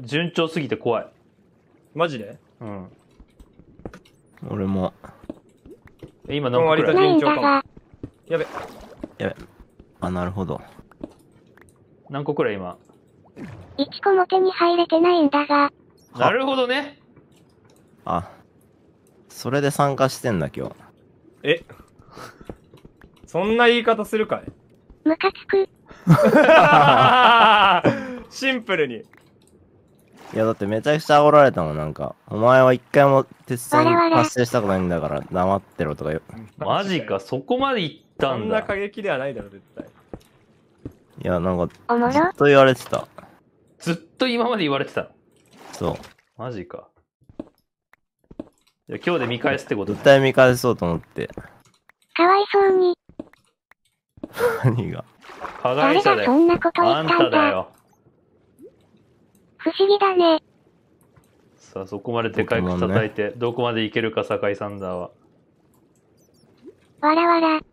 順調すぎて怖い。マジでうん。俺も。今何個く割とらい順調かも。やべ、やべ。あ、なるほど。何個くらい今。一個も手に入れてないんだが、なるほどね。あ、それで参加してんだ、今日。え、そんな言い方するかいムカつく。シンプルに。いや、だってめちゃくちゃ煽られたもん、なんか。お前は一回も鉄線発生したことないんだから黙ってろとか言う。マジか、そこまで行ったんだ。そんな過激ではないだろ、絶対。いや、なんか、ずっと言われてた。ずっと今まで言われてたそう。マジか。いや今日で見返すってこと、絶対見返そうと思って。かわいそうに。何が。加害者だよ。あんただよ。不思議だね。さあ、そこまででかいく叩いて、どこまでいけるか、酒井サンダーは。わらわら。